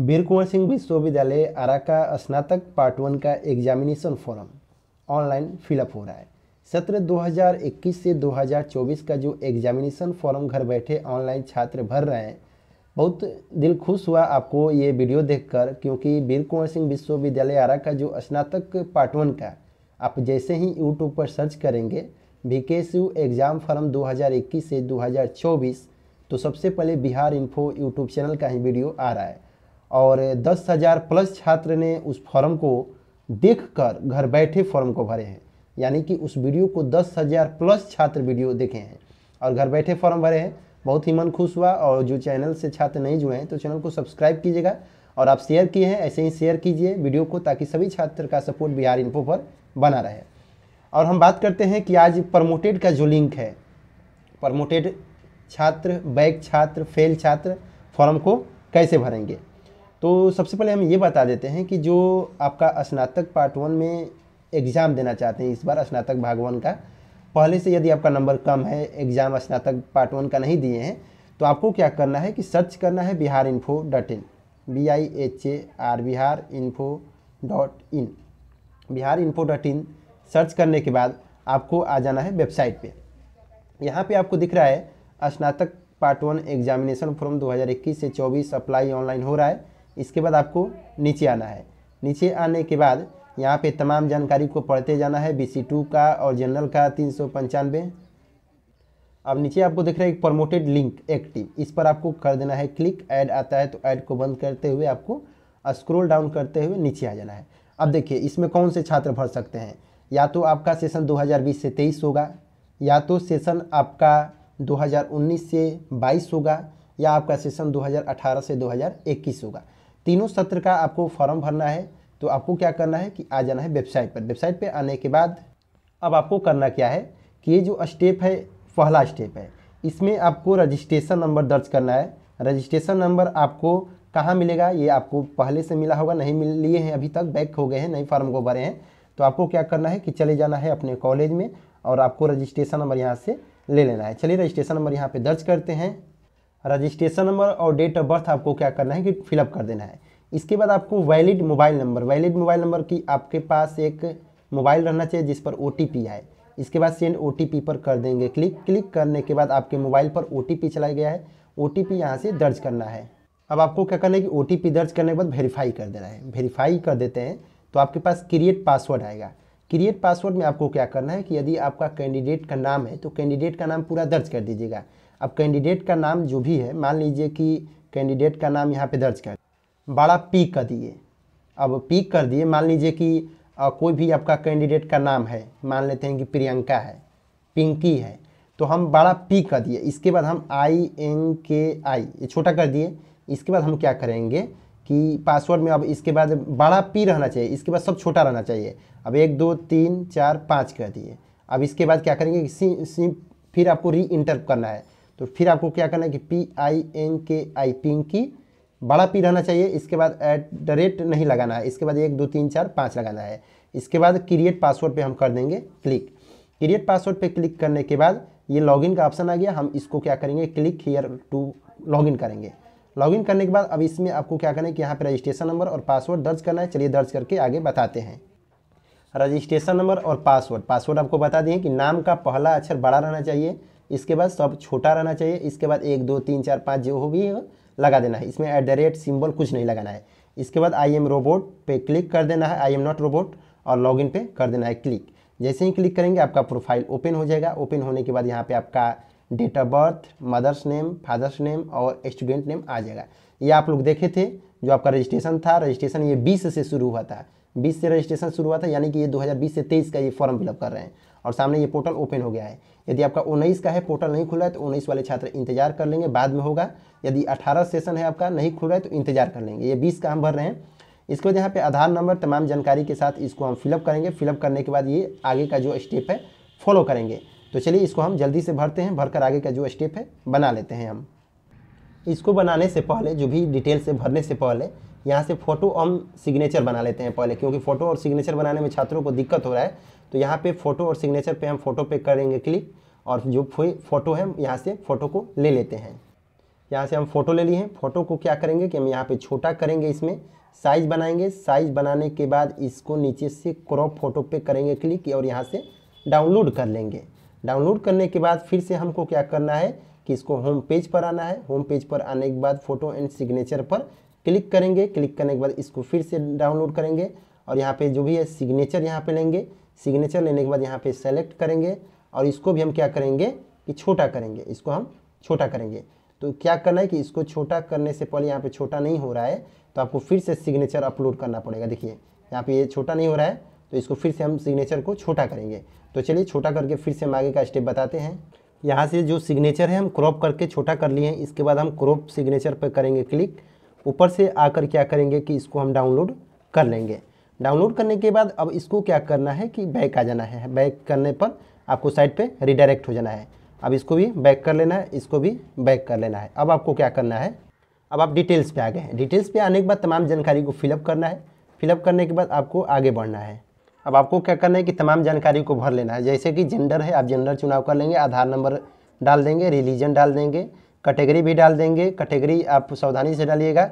वीर कुंवर सिंह विश्वविद्यालय आरा का स्नातक पार्ट वन का एग्जामिनेशन फॉर्म ऑनलाइन फिलअप हो रहा है सत्र 2021 से 2024 का जो एग्जामिनेशन फॉर्म घर बैठे ऑनलाइन छात्र भर रहे हैं बहुत दिल खुश हुआ आपको ये वीडियो देखकर क्योंकि वीर कुंवर सिंह विश्वविद्यालय आरा का जो स्नातक पार्ट वन का आप जैसे ही यूट्यूब पर सर्च करेंगे वी के एग्ज़ाम फॉर्म दो से दो तो सबसे पहले बिहार इन्फो यूट्यूब चैनल का ही वीडियो आ रहा है और दस हज़ार प्लस छात्र ने उस फॉर्म को देखकर घर बैठे फॉर्म को भरे हैं यानी कि उस वीडियो को दस हज़ार प्लस छात्र वीडियो देखे हैं और घर बैठे फॉर्म भरे हैं बहुत ही मन खुश हुआ और जो चैनल से छात्र नहीं जुड़े हैं तो चैनल को सब्सक्राइब कीजिएगा और आप शेयर किए हैं ऐसे ही शेयर कीजिए वीडियो को ताकि सभी छात्र का सपोर्ट बिहार इन्फो पर बना रहे और हम बात करते हैं कि आज प्रमोटेड का जो लिंक है प्रमोटेड छात्र बैक छात्र फेल छात्र फॉर्म को कैसे भरेंगे तो सबसे पहले हम ये बता देते हैं कि जो आपका स्नातक पार्ट वन में एग्ज़ाम देना चाहते हैं इस बार स्नातक भाग वन का पहले से यदि आपका नंबर कम है एग्ज़ाम स्नातक पार्ट वन का नहीं दिए हैं तो आपको क्या करना है कि सर्च करना है Bihar info dot in B I H A R Bihar info dot in Bihar info dot in search करने के बाद आपको आ जाना है वेबसाइट पे यहाँ पे आपको दिख रहा है स्नातक पार्ट वन एग्जामिनेशन फॉर्म 2021 से 24 अप्लाई ऑनलाइन हो रहा है इसके बाद आपको नीचे आना है नीचे आने के बाद यहाँ पे तमाम जानकारी को पढ़ते जाना है बी टू का और जनरल का तीन सौ पंचानवे अब नीचे आपको दिख रहा है प्रमोटेड लिंक एक्टिव इस पर आपको कर देना है क्लिक ऐड आता है तो ऐड को बंद करते हुए आपको स्क्रोल डाउन करते हुए नीचे आ जाना है अब देखिए इसमें कौन से छात्र भर सकते हैं या तो आपका सेशन 2020 से 23 होगा या तो सेशन आपका 2019 से 22 होगा या आपका सेशन 2018 से 2021 होगा तीनों सत्र का आपको फॉर्म भरना है तो आपको क्या करना है कि आ जाना है वेबसाइट पर वेबसाइट पर आने के बाद अब आपको करना क्या है कि ये जो स्टेप है पहला स्टेप है इसमें आपको रजिस्ट्रेशन नंबर दर्ज करना है रजिस्ट्रेशन नंबर आपको कहाँ मिलेगा ये आपको पहले से मिला होगा नहीं मिल लिए हैं अभी तक बैक हो गए हैं नई फॉर्म को भरे हैं तो आपको क्या करना है कि चले जाना है अपने कॉलेज में और आपको रजिस्ट्रेशन नंबर यहाँ से ले लेना है चलिए रजिस्ट्रेशन नंबर यहाँ पे दर्ज करते हैं रजिस्ट्रेशन नंबर और डेट ऑफ बर्थ आपको क्या करना है कि फिलअप कर देना है इसके बाद आपको valid mobile number valid mobile number की आपके पास एक मोबाइल रहना चाहिए जिस पर ओ आए इसके बाद सेंड ओ पर कर देंगे क्लिक क्लिक करने के बाद आपके मोबाइल पर ओ चलाया गया है ओ टी यहाँ से दर्ज करना है अब आपको क्या करना है कि ओ दर्ज करने के बाद वेरीफाई कर देना है वेरीफाई कर देते हैं तो आपके पास क्रिएट पासवर्ड आएगा क्रिएट पासवर्ड में आपको क्या करना है कि यदि आपका कैंडिडेट का नाम है तो कैंडिडेट का नाम पूरा दर्ज कर दीजिएगा अब कैंडिडेट का नाम जो भी है मान लीजिए कि कैंडिडेट का नाम यहाँ पे दर्ज कर बड़ा पी कर दिए अब पी कर दिए मान लीजिए कि कोई भी आपका कैंडिडेट का नाम है मान लेते हैं कि प्रियंका है पिंकी है तो हम बड़ा पी कर दिए इसके बाद हम आई एन के आई ये छोटा कर दिए इसके बाद हम क्या करेंगे कि पासवर्ड में अब इसके बाद बड़ा पी रहना चाहिए इसके बाद सब छोटा रहना चाहिए अब एक दो तीन चार पाँच कर दिए अब इसके बाद क्या करेंगे सी, सी फिर आपको री इंटर करना है तो फिर आपको क्या करना है कि पी आई एन के आई पिंग की बड़ा पी रहना चाहिए इसके बाद एट द रेट नहीं लगाना है इसके बाद एक दो तीन चार पाँच लगाना है इसके बाद क्रिएट पासवर्ड पे हम कर देंगे क्लिक क्रिएट पासवर्ड पे क्लिक करने के बाद ये लॉगिन का ऑप्शन आ गया हम इसको क्या करेंगे क्लिक हीयर टू लॉगिन करेंगे लॉगिन करने के बाद अब इसमें आपको क्या करना है कि यहाँ पर रजिस्ट्रेशन नंबर और पासवर्ड दर्ज करना है चलिए दर्ज करके आगे बताते हैं रजिस्ट्रेशन नंबर और पासवर्ड पासवर्ड आपको बता दिए कि नाम का पहला अक्षर बड़ा रहना चाहिए इसके बाद सब छोटा रहना चाहिए इसके बाद एक दो तीन चार पाँच जो भी हो लगा देना है इसमें एट द रेट सिम्बल कुछ नहीं लगाना है इसके बाद आई एम रोबोट पे क्लिक कर देना है आई एम नॉट रोबोट और लॉगिन पे कर देना है क्लिक जैसे ही क्लिक करेंगे आपका प्रोफाइल ओपन हो जाएगा ओपन होने के बाद यहाँ पे आपका date of birth mother's name father's name और स्टूडेंट नेम आ जाएगा ये आप लोग देखे थे जो आपका रजिस्ट्रेशन था रजिस्ट्रेशन ये बीस से शुरू हुआ था बीस से रजिस्ट्रेशन शुरू हुआ था यानी कि ये 2020 से 23 का ये फॉर्म फिलअप कर रहे हैं और सामने ये पोर्टल ओपन हो गया है यदि आपका उन्नीस का है पोर्टल नहीं खुला है तो उन्नीस वाले छात्र इंतजार कर लेंगे बाद में होगा यदि अठारह सेशन है आपका नहीं खुल रहा है तो इंतजार कर लेंगे ये बीस का हम भर रहे हैं इसके बाद यहाँ पे आधार नंबर तमाम जानकारी के साथ इसको हम फिलअप करेंगे फिलअप करने के बाद ये आगे का जो स्टेप है फॉलो करेंगे तो चलिए इसको हम जल्दी से भरते हैं भरकर आगे का जो स्टेप है बना लेते हैं हम इसको बनाने से पहले जो भी डिटेल से भरने से पहले यहाँ से फ़ोटो और सिग्नेचर बना लेते हैं पहले क्योंकि फ़ोटो और सिग्नेचर बनाने में छात्रों को दिक्कत हो रहा है तो यहाँ पे फ़ोटो और सिग्नेचर पे हम फ़ोटो पे करेंगे क्लिक और जो फ़ोटो है यहाँ से फ़ोटो को ले लेते हैं यहाँ से हम फ़ोटो ले लिए हैं फ़ोटो को क्या करेंगे कि हम यहाँ पर छोटा करेंगे इसमें साइज़ बनाएंगे साइज़ बनाने के बाद इसको नीचे से क्रॉप फोटो पे करेंगे क्लिक और यहाँ से डाउनलोड कर लेंगे डाउनलोड करने के बाद फिर से हमको क्या करना है कि इसको होम पेज पर आना है होम पेज पर आने के बाद फ़ोटो एंड सिग्नेचर पर क्लिक करेंगे क्लिक करने के बाद इसको फिर से डाउनलोड करेंगे और यहाँ पे जो भी है सिग्नेचर यहाँ पे लेंगे सिग्नेचर लेने के बाद यहाँ पे सेलेक्ट करेंगे और इसको भी हम क्या करेंगे कि छोटा करेंगे इसको हम छोटा करेंगे तो क्या करना है कि इसको छोटा करने से पहले यहाँ पे छोटा नहीं हो रहा है तो आपको फिर से सिग्नेचर अपलोड करना पड़ेगा देखिए यहाँ पे ये छोटा नहीं हो रहा है तो इसको फिर से हम सिग्नेचर को छोटा करेंगे तो चलिए छोटा करके फिर से हम आगे का स्टेप बताते हैं यहाँ से जो सिग्नेचर है हम क्रॉप करके छोटा कर लिए हैं इसके बाद हम क्रॉप सिग्नेचर पर करेंगे क्लिक ऊपर से आकर क्या करेंगे कि इसको हम डाउनलोड कर लेंगे डाउनलोड करने के बाद अब इसको क्या करना है कि बैक आ जाना है बैक करने पर आपको साइट पे रिडायरेक्ट हो जाना है अब इसको भी बैक कर लेना है इसको भी बैक कर लेना है अब आपको क्या करना है अब आप डिटेल्स पे आ गए हैं डिटेल्स पे आने के बाद तमाम जानकारी को फिलअप करना है फिलअप करने के बाद आपको आगे बढ़ना है अब आपको क्या करना है कि तमाम जानकारी को भर लेना है जैसे कि जेंडर है आप जेंडर चुनाव कर लेंगे आधार नंबर डाल देंगे रिलीजन डाल देंगे कैटेगरी भी डाल देंगे कैटेगरी आप सावधानी से डालिएगा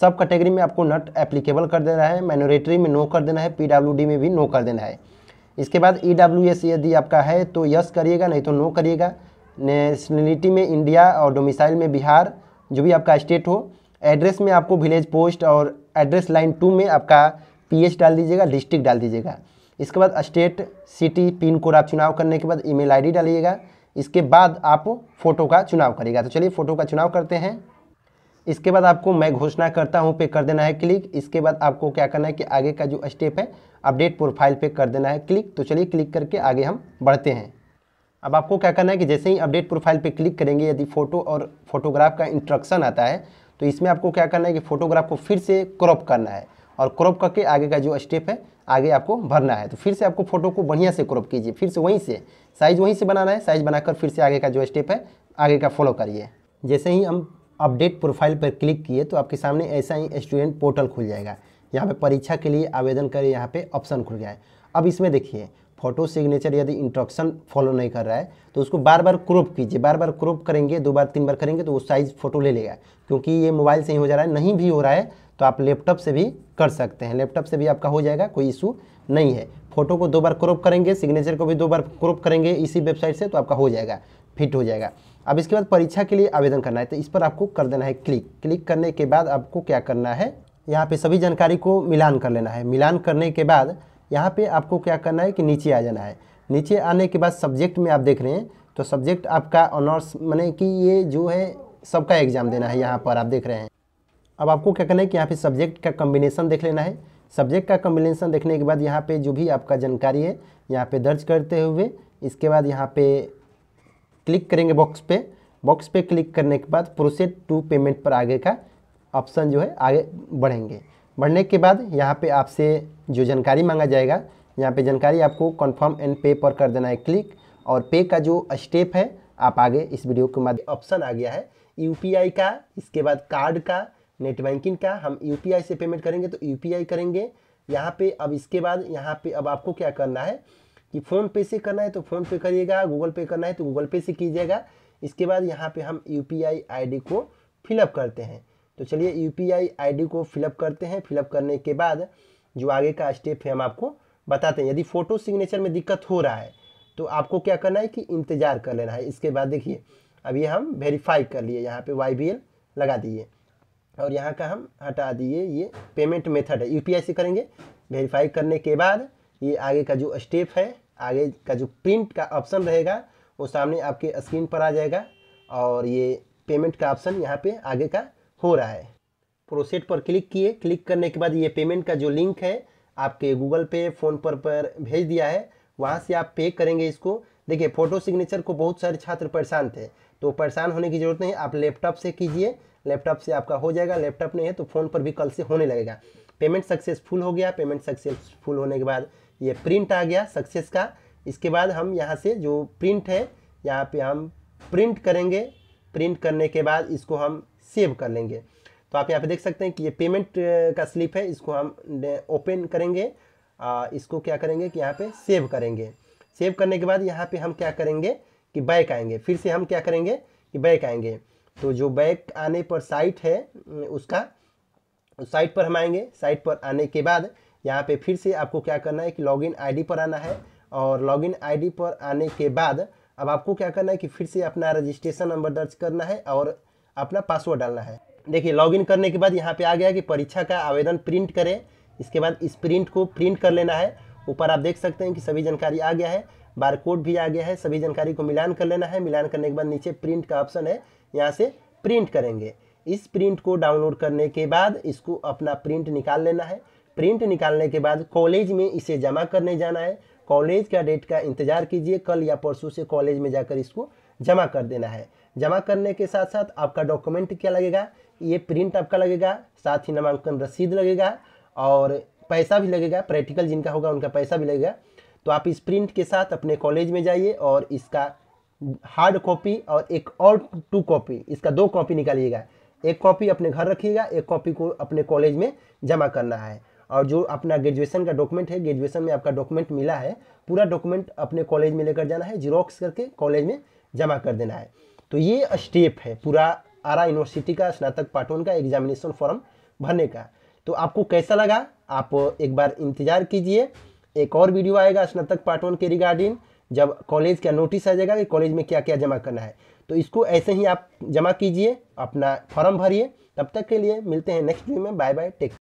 सब कैटेगरी में आपको नट एप्लीकेबल कर देना है माइनोरेटरी में नो कर देना है डी में भी नो कर देना है इसके बाद एस यदि आपका है तो यस करिएगा नहीं तो नो करिएगा नेशनलिटी में इंडिया और डोमिसाइल में बिहार जो भी आपका स्टेट हो एड्रेस में आपको विलेज पोस्ट और एड्रेस लाइन टू में आपका पीएच डाल दीजिएगा डिस्ट्रिक्ट डाल दीजिएगा इसके बाद स्टेट सिटी पिन कोड आप चुनाव करने के बाद ईमेल आईडी डालिएगा इसके बाद आप फोटो का चुनाव करिएगा तो चलिए फ़ोटो का चुनाव करते हैं इसके बाद आपको मैं घोषणा करता हूँ पे कर देना है क्लिक इसके बाद आपको क्या करना है कि आगे का जो स्टेप है अपडेट प्रोफाइल पे कर देना है क्लिक तो चलिए क्लिक करके आगे हम बढ़ते हैं अब आपको क्या करना है कि जैसे ही अपडेट प्रोफाइल पे क्लिक करेंगे यदि फ़ोटो और फोटोग्राफ का इंस्ट्रक्शन आता है तो इसमें आपको क्या करना है कि फ़ोटोग्राफ को फिर से क्रॉप करना है और क्रॉप करके आगे का जो स्टेप है आगे आपको भरना है तो फिर से आपको फोटो को बढ़िया से क्रॉप कीजिए फिर से वहीं से साइज वहीं से बनाना है साइज बनाकर फिर से आगे का जो स्टेप है आगे का फॉलो करिए जैसे ही हम अपडेट प्रोफाइल पर क्लिक किए तो आपके सामने ऐसा ही स्टूडेंट पोर्टल खुल जाएगा यहाँ पर परीक्षा के लिए आवेदन करें यहाँ पे ऑप्शन खुल गया है अब इसमें देखिए फोटो सिग्नेचर यदि इंट्रोक्शन फॉलो नहीं कर रहा है तो उसको बार बार क्रॉप कीजिए बार बार क्रॉप करेंगे दो बार तीन बार करेंगे तो वो साइज़ फ़ोटो ले लेगा क्योंकि ये मोबाइल से ही हो जा रहा है नहीं भी हो रहा है तो आप लैपटॉप से भी कर सकते हैं लैपटॉप से भी आपका हो जाएगा कोई इशू नहीं है फोटो को दो बार क्रॉप करेंगे सिग्नेचर को भी दो बार क्रॉप करेंगे इसी वेबसाइट से तो आपका हो जाएगा फिट हो जाएगा अब इसके बाद परीक्षा के लिए आवेदन करना है तो इस पर आपको कर देना है क्लिक क्लिक करने के बाद आपको क्या करना है यहाँ पे सभी जानकारी को मिलान कर लेना है मिलान करने के बाद यहाँ पे आपको क्या करना है कि नीचे आ जाना है नीचे आने के बाद सब्जेक्ट में आप देख रहे हैं तो सब्जेक्ट आपका ऑनर्स मैंने कि ये जो है सबका एग्ज़ाम देना है यहाँ पर आप देख रहे हैं अब आपको क्या करना है कि यहाँ पे सब्जेक्ट का कम्बिनेशन देख लेना है सब्जेक्ट का कम्बिनेशन देखने के बाद यहाँ पे जो भी आपका जानकारी है यहाँ पे दर्ज करते हुए इसके बाद यहाँ पे क्लिक करेंगे बॉक्स पे बॉक्स पे क्लिक करने के बाद प्रोसेस टू पेमेंट पर आगे का ऑप्शन जो है आगे बढ़ेंगे बढ़ने के बाद यहाँ पर आपसे जो जानकारी मांगा जाएगा यहाँ पर जानकारी आपको कन्फर्म एंड पे पर कर देना है क्लिक और पे का जो स्टेप है आप आगे इस वीडियो के माध्यम ऑप्शन आ गया है यूपीआई का इसके बाद कार्ड का नेट बैंकिंग का हम यू से पेमेंट करेंगे तो यू करेंगे यहाँ पे अब इसके बाद यहाँ पे अब आपको क्या करना है कि फ़ोन पे से करना है तो फ़ोन पे करिएगा गूगल पे करना है तो गूगल पे से कीजिएगा इसके बाद यहाँ पे हम यू पी को फिलअप करते हैं तो चलिए यू पी को फिलअप करते हैं फिलअप करने के बाद जो आगे का स्टेप है हम आपको बताते हैं यदि फ़ोटो सिग्नेचर में दिक्कत हो रहा है तो आपको क्या करना है कि इंतज़ार कर लेना है इसके बाद देखिए अब ये हम वेरीफाई कर लिए यहाँ पर वाई लगा दिए और यहाँ का हम हटा दिए ये पेमेंट मेथड है यूपीआई से करेंगे वेरीफाई करने के बाद ये आगे का जो स्टेप है आगे का जो प्रिंट का ऑप्शन रहेगा वो सामने आपके स्क्रीन पर आ जाएगा और ये पेमेंट का ऑप्शन यहाँ पे आगे का हो रहा है प्रोसेट पर क्लिक किए क्लिक करने के बाद ये पेमेंट का जो लिंक है आपके गूगल पे फ़ोन पर पर भेज दिया है वहाँ से आप पे करेंगे इसको देखिए फोटो सिग्नेचर को बहुत सारे छात्र परेशान थे तो परेशान होने की ज़रूरत नहीं आप लैपटॉप से कीजिए लैपटॉप से आपका हो जाएगा लैपटॉप नहीं है तो फ़ोन पर भी कल से होने लगेगा पेमेंट सक्सेसफुल हो गया पेमेंट सक्सेसफुल होने के बाद ये प्रिंट आ गया सक्सेस का इसके बाद हम यहाँ से जो प्रिंट है यहाँ पे हम प्रिंट करेंगे प्रिंट करने के बाद इसको हम सेव कर लेंगे तो आप यहाँ पे देख सकते हैं कि ये पेमेंट का स्लिप है इसको हम ओपन करेंगे आ, इसको क्या करेंगे कि यहाँ पे सेव करेंगे सेव करने के बाद यहाँ पे हम क्या करेंगे कि बैक आएंगे फिर से हम क्या करेंगे कि बैक आएंगे तो जो बैक आने पर साइट है उसका साइट पर हम आएंगे साइट पर आने के बाद यहाँ पे फिर से आपको क्या करना है कि लॉगिन आईडी पर आना है और लॉगिन आईडी पर आने के बाद अब आपको क्या करना है कि फिर से अपना रजिस्ट्रेशन नंबर दर्ज करना है और अपना पासवर्ड डालना है देखिए लॉगिन करने के बाद यहाँ पे आ गया कि परीक्षा का आवेदन प्रिंट करें इसके बाद इस प्रिंट को प्रिंट कर लेना है ऊपर आप देख सकते हैं कि सभी जानकारी आ गया है बारकोड भी आ गया है सभी जानकारी को मिलान कर लेना है मिलान करने के बाद नीचे प्रिंट का ऑप्शन है यहाँ से प्रिंट करेंगे इस प्रिंट को डाउनलोड करने के बाद इसको अपना प्रिंट निकाल लेना है प्रिंट निकालने के बाद कॉलेज में इसे जमा करने जाना है कॉलेज का डेट का इंतजार कीजिए कल या परसों से कॉलेज में जाकर इसको जमा कर देना है जमा करने के साथ साथ आपका डॉक्यूमेंट क्या लगेगा ये प्रिंट आपका लगेगा साथ ही नामांकन रसीद लगेगा और पैसा भी लगेगा प्रैक्टिकल जिनका होगा उनका पैसा भी लगेगा तो आप इस प्रिंट के साथ अपने कॉलेज में जाइए और इसका हार्ड कॉपी और एक और टू कॉपी इसका दो कॉपी निकालिएगा एक कॉपी अपने घर रखिएगा एक कॉपी को अपने कॉलेज में जमा करना है और जो अपना ग्रेजुएशन का डॉक्यूमेंट है ग्रेजुएशन में आपका डॉक्यूमेंट मिला है पूरा डॉक्यूमेंट अपने कॉलेज में लेकर जाना है जीरोक्स करके कॉलेज में जमा कर देना है तो ये स्टेप है पूरा आरा यूनिवर्सिटी का स्नातक पाठोन का एग्जामिनेशन फॉर्म भरने का तो आपको कैसा लगा आप एक बार इंतज़ार कीजिए एक और वीडियो आएगा स्नातक पार्ट वन के रिगार्डिंग जब कॉलेज का नोटिस आ जाएगा कि कॉलेज में क्या क्या जमा करना है तो इसको ऐसे ही आप जमा कीजिए अपना फॉर्म भरिए तब तक के लिए मिलते हैं नेक्स्ट वीडियो में बाय बाय टेक